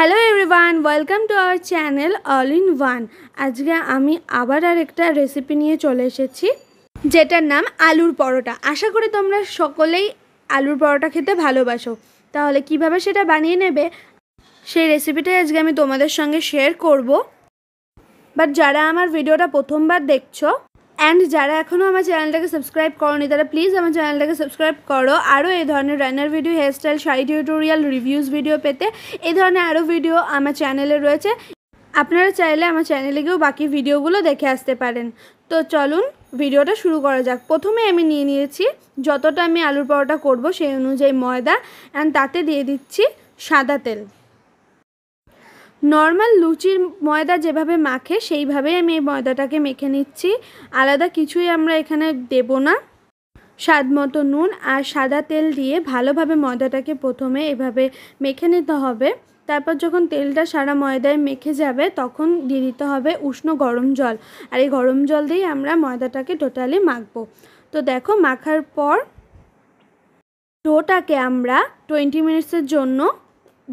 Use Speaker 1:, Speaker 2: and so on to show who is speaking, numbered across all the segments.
Speaker 1: hello everyone welcome to our channel all in one আজকে আমি আবার আর একটা রেসিপি নিয়ে চলে এসেছি যেটার নাম আলুর পরোটা আশা করি তোমরা সকলেই আলুর পরোটা খেতে ভালোবাসো তাহলে কিভাবে সেটা বানিয়ে নেবে সেই রেসিপিটাই আজকে আমি তোমাদের সঙ্গে শেয়ার করব বাট যারা আমার ভিডিওটা প্রথমবার দেখছো অ্যান্ড যারা এখনও আমার চ্যানেলটাকে সাবস্ক্রাইব নি তারা প্লিজ আমার চ্যানেলটাকে সাবস্ক্রাইব করো আরও এই ধরনের রান্নার video hairstyle sari tutorial reviews video পেতে এই ধরনের আরও ভিডিও আমার চ্যানেলে রয়েছে আপনারা চাইলে আমার চ্যানেলে গিয়েও বাকি ভিডিওগুলো দেখে আসতে পারেন তো চলুন ভিডিওটা শুরু করা যাক প্রথমে আমি নিয়ে নিয়েছি যতটা আমি আলুর পরোটা করব সেই অনুযায়ী ময়দা অ্যান্ড তাতে দিয়ে দিচ্ছি সাদা তেল নর্মাল লুচির ময়দা যেভাবে মাখে সেইভাবেই আমি এই ময়দাটাকে মেখে নিচ্ছি আলাদা কিছুই আমরা এখানে দেব না স্বাদ মতো নুন আর সাদা তেল দিয়ে ভালোভাবে ময়দাটাকে প্রথমে এভাবে মেখে নিতে হবে তারপর যখন তেলটা সারা ময়দায় মেখে যাবে তখন দিয়ে দিতে হবে উষ্ণ গরম জল আর এই গরম জল দিয়েই আমরা ময়দাটাকে টোটালি মাখবো তো দেখো মাখার পর ডোটাকে আমরা টোয়েন্টি মিনিটসের জন্য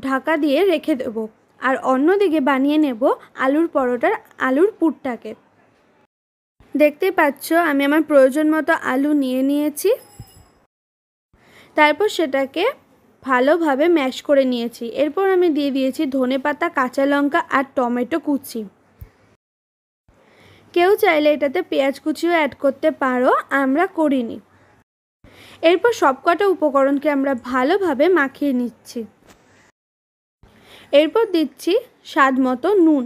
Speaker 1: ঢাকা দিয়ে রেখে দেবো আর অন্যদিকে বানিয়ে নেব আলুর পরোটার আলুর পুরটাকে দেখতে পাচ্ছ আমি আমার প্রয়োজন মতো আলু নিয়ে নিয়েছি তারপর সেটাকে ভালোভাবে ম্যাশ করে নিয়েছি এরপর আমি দিয়ে দিয়েছি ধনে পাতা কাঁচা লঙ্কা আর টমেটো কুচি কেউ চাইলে এটাতে পেঁয়াজ কুচিও অ্যাড করতে পারো আমরা করিনি এরপর সবকটা উপকরণকে আমরা ভালোভাবে মাখিয়ে নিচ্ছি এরপর দিচ্ছি স্বাদ মতো নুন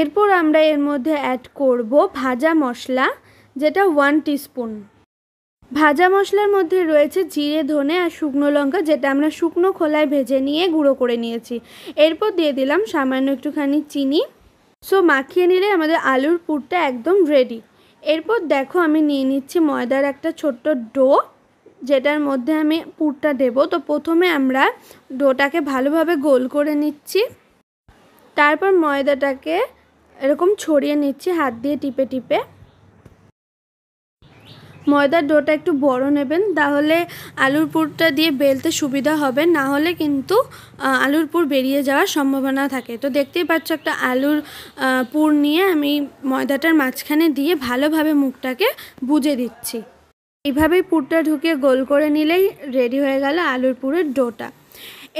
Speaker 1: এরপর আমরা এর মধ্যে অ্যাড করব ভাজা মশলা যেটা ওয়ান টিস্পুন ভাজা মশলার মধ্যে রয়েছে জিরে ধনে আর শুকনো লঙ্কা যেটা আমরা শুকনো খোলায় ভেজে নিয়ে গুঁড়ো করে নিয়েছি এরপর দিয়ে দিলাম সামান্য একটুখানি চিনি সো মাখিয়ে নিলে আমাদের আলুর পুরটা একদম রেডি এরপর দেখো আমি নিয়ে নিচ্ছি ময়দার একটা ছোট্ট ডো যেটার মধ্যে আমি পুরটা দেব তো প্রথমে আমরা ডোটাকে ভালোভাবে গোল করে নিচ্ছি তারপর ময়দাটাকে এরকম ছড়িয়ে নিচ্ছি হাত দিয়ে টিপে টিপে ময়দার ডোটা একটু বড় নেবেন তাহলে আলুর পুরটা দিয়ে বেলতে সুবিধা হবে না হলে কিন্তু আলুর পুর বেরিয়ে যাওয়ার সম্ভাবনা থাকে তো দেখতেই পাচ্ছ একটা আলুর পুর নিয়ে আমি ময়দাটার মাঝখানে দিয়ে ভালোভাবে মুখটাকে বুজে দিচ্ছি এইভাবেই পুরটা ঢুকিয়ে গোল করে নিলেই রেডি হয়ে গেল আলুর পুরের ডোটা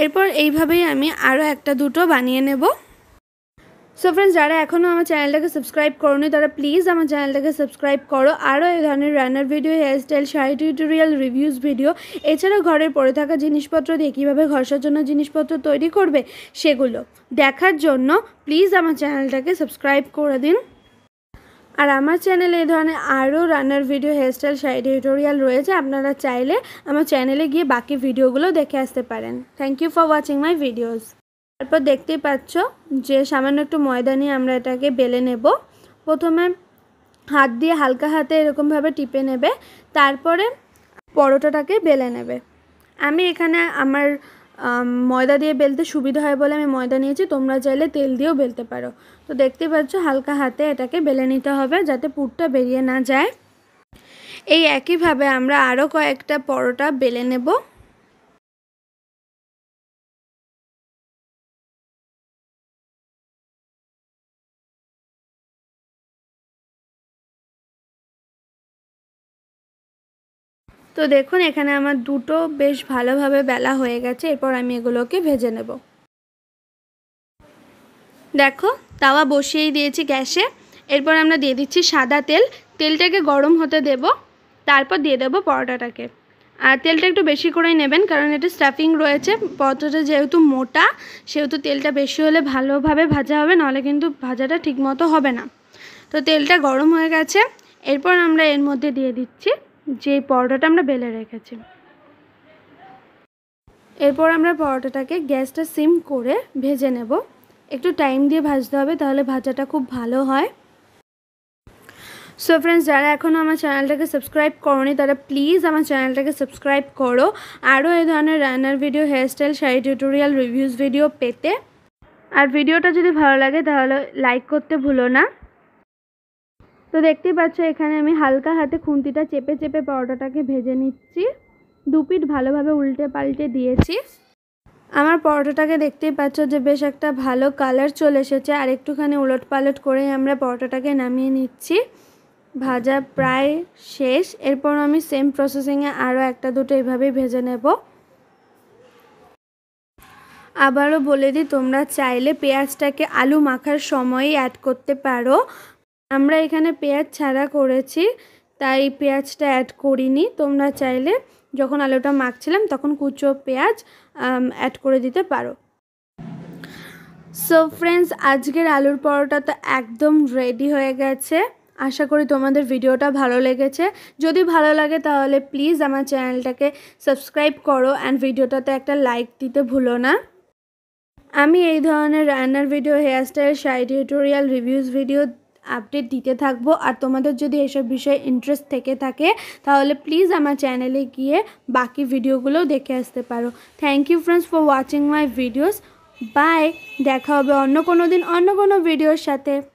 Speaker 1: এরপর এইভাবেই আমি আরও একটা দুটো বানিয়ে নেব সো ফ্রেন্ডস যারা এখনও আমার চ্যানেলটাকে সাবস্ক্রাইব করোনি তারা প্লিজ আমার চ্যানেলটাকে সাবস্ক্রাইব করো আরও এই ধরনের রান্নার video hairstyle sari tutorial reviews video এছাড়াও ঘরের পড়ে থাকা জিনিসপত্র দিয়ে কীভাবে ঘর সাজানো জিনিসপত্র তৈরি করবে সেগুলো দেখার জন্য প্লিজ আমার চ্যানেলটাকে সাবস্ক্রাইব করে দিন আর আমার চ্যানেলে এই ধরনের আরও রান্নার ভিডিও হেয়ারস্টাইল শাড়ি টিউটোরিয়াল রয়েছে আপনারা চাইলে আমার চ্যানেলে গিয়ে বাকি ভিডিওগুলো দেখে আসতে পারেন thank you for watching my videos তারপর দেখতেই পাচ্ছ যে সামান্য একটু ময়দা নিয়ে আমরা এটাকে বেলে নেব প্রথমে হাত দিয়ে হালকা হাতে এরকমভাবে টিপে নেবে তারপরে পরোটাটাকে বেলে নেবে আমি এখানে আমার ময়দা দিয়ে বেলতে সুবিধা হয় বলে আমি ময়দা নিয়েছি তোমরা চাইলে তেল দিয়েও বেলতে পারো তো দেখতে পাচ্ছ হালকা হাতে এটাকে বেলে নিতে হবে যাতে পুরটা বেরিয়ে না যায় এই একইভাবে আমরা আরও কয়েকটা পরোটা বেলে নেবো তো দেখুন এখানে আমার দুটো বেশ ভালোভাবে বেলা হয়ে গেছে এরপর আমি এগুলোকে ভেজে নেব দেখো তাওয়া বসিয়েই দিয়েছি গ্যাসে এরপর আমরা দিয়ে দিচ্ছি সাদা তেল তেলটাকে গরম হতে দেব তারপর দিয়ে দেবো পরোটাটাকে আর তেলটা একটু বেশি করেই নেবেন কারণ এটা স্টাফিং রয়েছে পরোটাটা যেহেতু মোটা সেহেতু তেলটা বেশি হলে ভালোভাবে ভাজা হবে নাহলে কিন্তু ভাজাটা ঠিকমতো হবে না তো তেলটা গরম হয়ে গেছে এরপর আমরা এর মধ্যে দিয়ে দিচ্ছি যে পরোটাটা আমরা বেলে রেখেছি এরপর আমরা পরোটাটাকে গ্যাসটা সিম করে ভেজে নেব একটু টাইম দিয়ে ভাজতে হবে তাহলে ভাজাটা খুব ভালো হয় সো ফ্রেন্ডস যারা এখনও আমার চ্যানেলটাকে সাবস্ক্রাইব করনি তারা প্লিজ আমার চ্যানেলটাকে সাবস্ক্রাইব করো আরও এই ধরনের রান্নার video hairstyle sari tutorial reviews video পেতে আর ভিডিওটা যদি ভালো লাগে তাহলে লাইক করতে ভুলো না তো দেখতেই পাচ্ছ এখানে আমি হালকা হাতে খুন্তিটা চেপে চেপে পরোটাটাকে ভেজে নিচ্ছি দুপিট ভালোভাবে উল্টে পাল্টে দিয়েছি আমার পরোটাটাকে দেখতেই পাচ্ছ যে বেশ একটা ভালো কালার চলে এসেছে আর একটুখানি উলট পালট করে আমরা পরোটাটাকে নামিয়ে নিচ্ছি ভাজা প্রায় শেষ এরপর আমি সেম প্রসেসিংয়ে আরও একটা দুটো এভাবেই ভেজে নেব আবারও বলে দিই তোমরা চাইলে পেঁয়াজটাকে আলু মাখার সময়ই অ্যাড করতে পারো আমরা এখানে পেঁয়াজ ছাড়া করেছি তাই পেঁয়াজটা অ্যাড করিনি তোমরা চাইলে যখন আলুটা মাখছিলাম তখন কুচো পেঁয়াজ অ্যাড করে দিতে পারো সো ফ্রেন্ডস আজকের আলুর পরোটা তো একদম রেডি হয়ে গেছে আশা করি তোমাদের ভিডিওটা ভালো লেগেছে যদি ভালো লাগে তাহলে প্লিজ আমার চ্যানেলটাকে সাবস্ক্রাইব করো অ্যান্ড ভিডিওটাতে একটা লাইক দিতে ভুলো না আমি এই ধরনের রান্নার video hairstyle side tutorial reviews video update দিতে থাকবো আর তোমাদের যদি এসব বিষয়ে ইন্টারেস্ট থেকে থাকে তাহলে প্লিজ আমার চ্যানেলে গিয়ে বাকি ভিডিওগুলো দেখে আসতে পারো thank you friends for watching my videos bye দেখা হবে অন্য কোনো দিন অন্য কোনো ভিডিওর সাথে